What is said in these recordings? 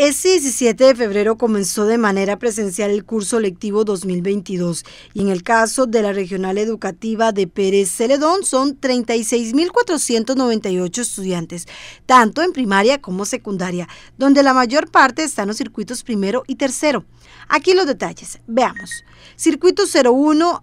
Ese 17 de febrero comenzó de manera presencial el curso lectivo 2022 y en el caso de la regional educativa de Pérez Celedón son 36.498 estudiantes, tanto en primaria como secundaria, donde la mayor parte están los circuitos primero y tercero. Aquí los detalles, veamos. Circuito 01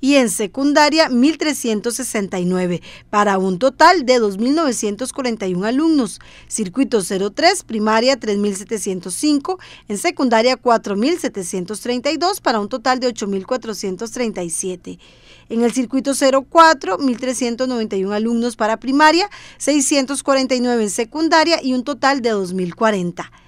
y en secundaria 1.369, para un total de 2.941 alumnos. Circuito 03, primaria 3.705, en secundaria 4.732, para un total de 8.437. En el circuito 04, 1.391 alumnos para primaria, 649 en secundaria y un total de 2.040.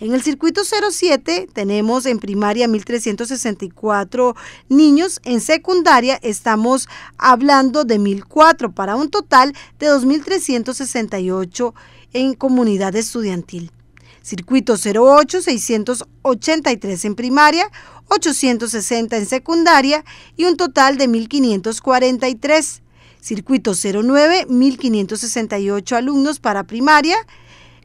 En el circuito 07 tenemos en primaria 1.364 niños, en secundaria estamos hablando de 1.004 para un total de 2.368 en comunidad estudiantil. Circuito 08, 683 en primaria, 860 en secundaria y un total de 1.543. Circuito 09, 1.568 alumnos para primaria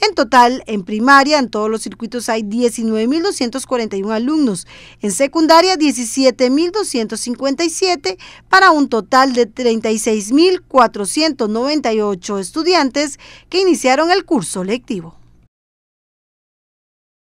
En total, en primaria, en todos los circuitos hay 19.241 alumnos, en secundaria 17.257 para un total de 36.498 estudiantes que iniciaron el curso lectivo.